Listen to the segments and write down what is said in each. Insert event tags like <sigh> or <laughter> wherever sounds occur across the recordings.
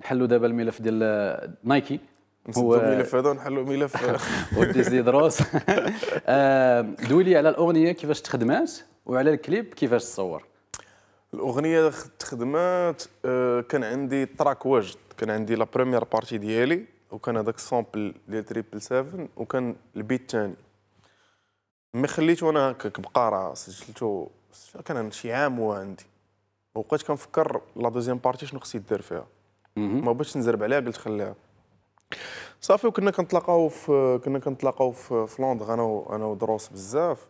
نحلوا دابا الملف ديال نايكي هو الملف هذا ونحلوا ملف <laughs> ودي زيد راس <laughs> آه، دوي لي على الاغنيه كيفاش تخدمات وعلى الكليب كيفاش تصور الاغنيه تخدمات آه، كان عندي تراك واجد كان عندي لا بروميير بارتي ديالي وكان هذاك سامبل ديال تريبل 7 وكان البيت الثاني مي خليته انا هكاك راه سجلته كان شي عام وعندي وبقيت كنفكر لا دوزيام بارتي شنو خصني دير فيها ما بغيتش نزرب عليها قلت خليها صافي وكنا كنتلاقاو في كنا كنتلاقاو في, في لندن انا و... انا ودروس بزاف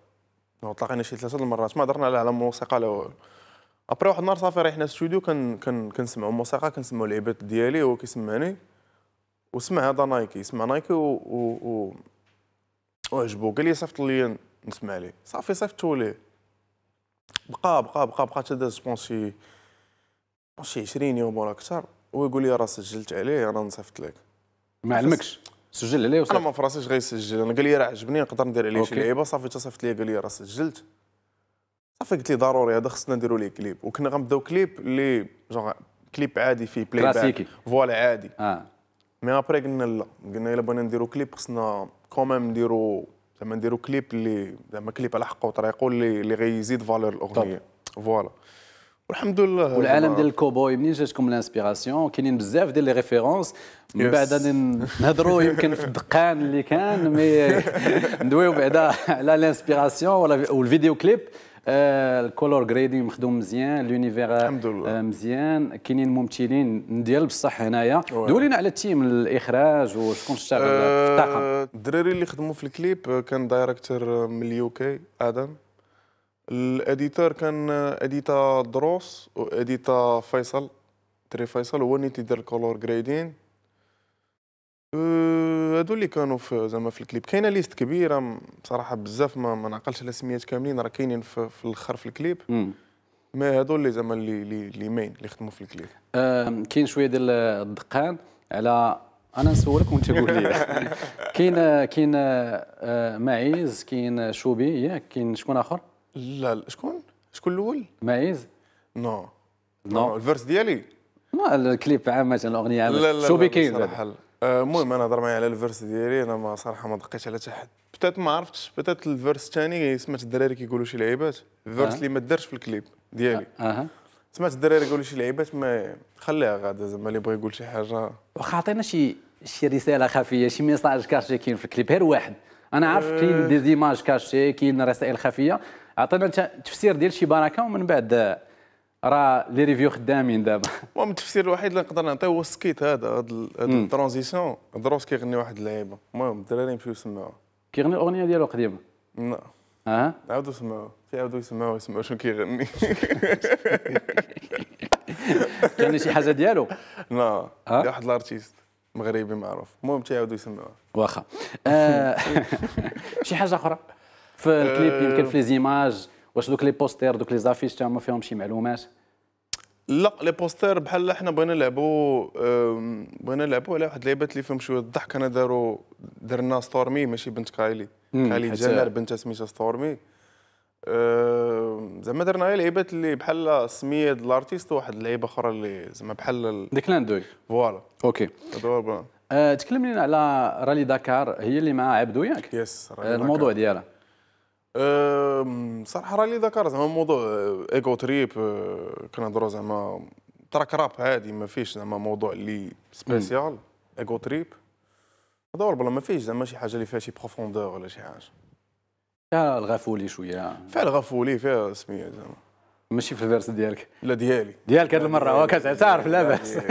تلاقينا شي ثلاثه المرات ما درنا على الموسيقى لا ابري واحد النهار صافي رايحنا الاستوديو كن كن كنسمعوا موسيقى كنسمعوا العباد ديالي هو كيسمعني وسمع هذا نايكي سمع نايكي و, و, و وعجبو قال لي صيفط لي نسمع ليه صافي صيفطو لي بقى بقى بقى بقى حتى داز جوبونس شي 20 يوم ولا اكثر ويقول لي راه سجلت عليه انا نصيفط لك ما علمكش سجل عليه وصافي انا ما فراسيش غيسجل انا قال لي راه عجبني نقدر ندير عليه شي لعيبه صافي تصيفط لي قال لي راه سجلت صافي قلت لي ضروري هذا خصنا نديرو ليه كليب وكنا غنبداو كليب اللي جونغ كليب عادي فيه بلاي كلاسيكي فوالا عادي اه مي ابري قلنا لا قلنا الا بغينا نديرو كليب خصنا كومام نديرو زعما نديرو كليب اللي زعما كليب على حقه وطريقه اللي اللي غيزيد فالور الاغنيه فوالا والحمد لله والعالم ديال الكوبوي منين جاتكم الانسبيراسيون كاينين بزاف ديال لي ريفيرونس من بعد نهضروا يمكن في الدقان اللي كان مي <laughs> ندويو بعدا على الانسبيراسيون ولا والفيديو كليب آه، الكولور جريدي مخدوم مزيان لونيفير آه، مزيان كاينين ممثلين ديال بصح هنايا دولينا على التيم الاخراج وشكون اشتغل في الطاقم آه، الدراري اللي خدموا في الكليب كان دايركتور من اليوكي ادم الاديتور كان اديتا دروس واديتا فيصل تري فيصل هو اللي تيدير الكولور جريدين هادو اللي كانوا في زعما في الكليب كاينه ليست كبيره بصراحه بزاف ما, ما نعقلش على سميات كاملين راه كاينين في, في الاخر في الكليب ما هادو اللي زعما اللي اللي مين اللي خدموا في الكليب آه، كاين شويه ديال الدقان على انا نسولك وانت قول لي <laughs> كاين كاين آه، معيز كاين شوبي ياك كاين شكون اخر لا لا شكون شكون الاول مايز؟ نو نو الفيرس ديالي ما الكليب عامة الاغنيه عامة لا لا شو بكين آه، المهم انا هضر معايا على الفيرس ديالي انا ما صراحه ما دقيتش على حتى حد بتات ما عرفتش بتات الفيرس الثاني سمعت الدراري كيقولوا شي لعيبات الفيرس أه. اللي ما دارش في الكليب ديالي اها أه. سمعت الدراري يقولوا شي لعيبات ما خليها غادا زعما اللي بغى يقول شي حاجه واخا عطينا شي شي رساله خفيه شي ميساج كاشي كاين في الكليب غير واحد انا عارف كاين ديزيماج كاشي كاين رسائل خفيه اعطينا انت تفسير ديال شي باركه ومن بعد راه لي ريفيو خدامين دابا المهم التفسير الوحيد اللي نقدر نعطيه هو السكيت هذا هذا الترانزيسيون دروس كيغني واحد اللعيبه المهم الدراري يمشيو يسمعوا كيغني الاغنيه ديالو قديمه لا اه عاودوا سمعوها كيعاودوا يسمعوها يسمعوا شنو كيغني <laughs> كان شي حاجه ديالو لا دي أه؟ واحد الارتيست مغربي معروف المهم تيعاودوا يسمعوا واخا أه. <laughs> شي حاجه اخرى في الكليب يمكن في ليزيماج آه. واش دوك لي بوستير دوك لي زافيش حتى فيهم شي معلومات لا لي بوستير بحال حنا بغينا نلعبوا بغينا نلعبوا على واحد اللعيبات اللي فيهم شويه الضحك انا داروا درنا ستورمي ماشي بنت كايلي كايلي جنر بنت سميتها ستورمي زعما درنا غير لعيبات اللي بحال سميه الارتيست وواحد اللعيبه اخرى اللي زعما بحال ديك دوي فوالا اوكي آه، تكلم لنا على رالي داكار هي اللي مع عبدو ياك يس آه، الموضوع ديالها صراحه راه اللي ذكر زعما موضوع ايجو تريب كنهضروا زعما تراك راب عادي ما فيش زعما موضوع اللي سبيسيال ايجو تريب هذا هو البلا ما فيش زعما شي حاجه اللي فيها شي بروفوندور ولا شي حاجه فيها الغفولي شويه فيها الغفولي فيها سميه زعما ماشي في الفيرس ديالك لا ديالي ديالك هذه المره وكتعترف لا باس